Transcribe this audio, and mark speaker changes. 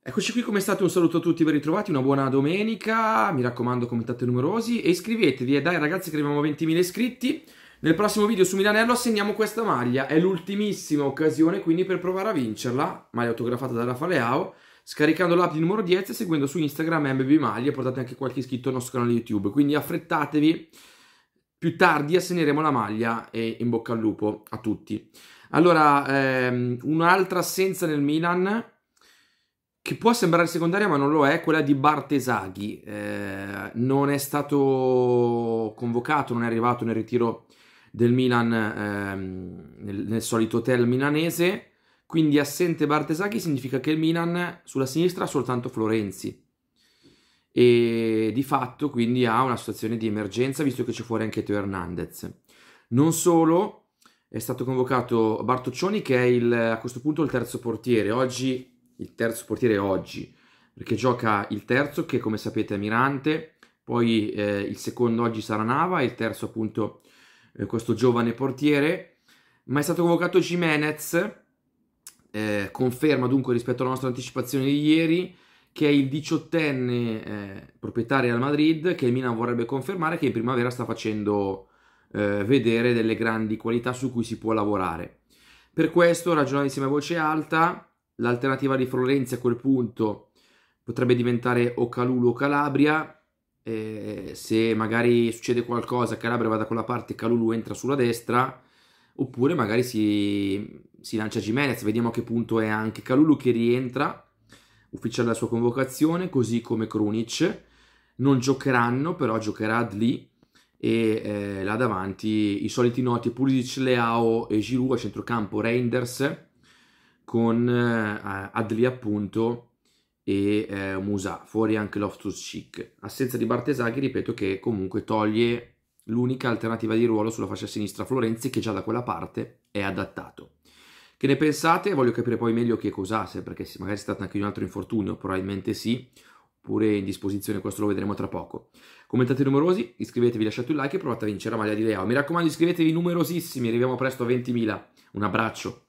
Speaker 1: Eccoci qui come state, un saluto a tutti, ben ritrovati, una buona domenica, mi raccomando commentate numerosi e iscrivetevi e dai ragazzi che arriviamo a 20.000 iscritti. Nel prossimo video su Milanello assegniamo questa maglia, è l'ultimissima occasione quindi per provare a vincerla, maglia autografata da Rafaleao, scaricando l'app di numero 10 e seguendo su Instagram MB Maglia, portate anche qualche iscritto al nostro canale YouTube, quindi affrettatevi, più tardi assegneremo la maglia e in bocca al lupo a tutti. Allora, ehm, un'altra assenza nel Milan che può sembrare secondaria ma non lo è, quella di Bartesaghi. Eh, non è stato convocato, non è arrivato nel ritiro del Milan ehm, nel, nel, solito hotel milanese, quindi assente Bartesaghi significa che il Milan sulla sinistra ha soltanto Florenzi e di fatto quindi ha una situazione di emergenza visto che c'è fuori anche Teo Hernandez. Non solo, è stato convocato Bartoccioni che è il, a questo punto il terzo portiere, oggi il terzo portiere oggi, perché gioca il terzo che come sapete è Mirante, poi eh, il secondo oggi sarà Nava e il terzo appunto eh, questo giovane portiere, ma è stato convocato Jimenez, eh, conferma dunque rispetto alla nostra anticipazione di ieri, che è il diciottenne eh, proprietario al Madrid, che il Milan vorrebbe confermare, che in primavera sta facendo eh, vedere delle grandi qualità su cui si può lavorare. Per questo ragionando insieme a voce alta L'alternativa di Florenzi a quel punto potrebbe diventare o Calulu o Calabria. Eh, se magari succede qualcosa, Calabria va da quella parte, e Calulu entra sulla destra. Oppure magari si, si lancia Jimenez, vediamo a che punto è anche Calulu che rientra, ufficiale la sua convocazione, così come Krunic. Non giocheranno, però giocherà Adli e eh, là davanti i soliti noti Pulisic, Leao e Giroud a centrocampo, Reinders con eh, Adli appunto e eh, Musa, fuori anche Loftus Chic. Assenza di Bartesaghi, ripeto che comunque toglie l'unica alternativa di ruolo sulla fascia sinistra Florenzi che già da quella parte è adattato. Che ne pensate? Voglio capire poi meglio che cos'asse, perché magari è stato anche un altro infortunio, probabilmente sì, oppure in disposizione, questo lo vedremo tra poco. Commentate numerosi, iscrivetevi, lasciate un like e provate a vincere la maglia di Leo. Mi raccomando iscrivetevi numerosissimi, arriviamo presto a 20.000. Un abbraccio.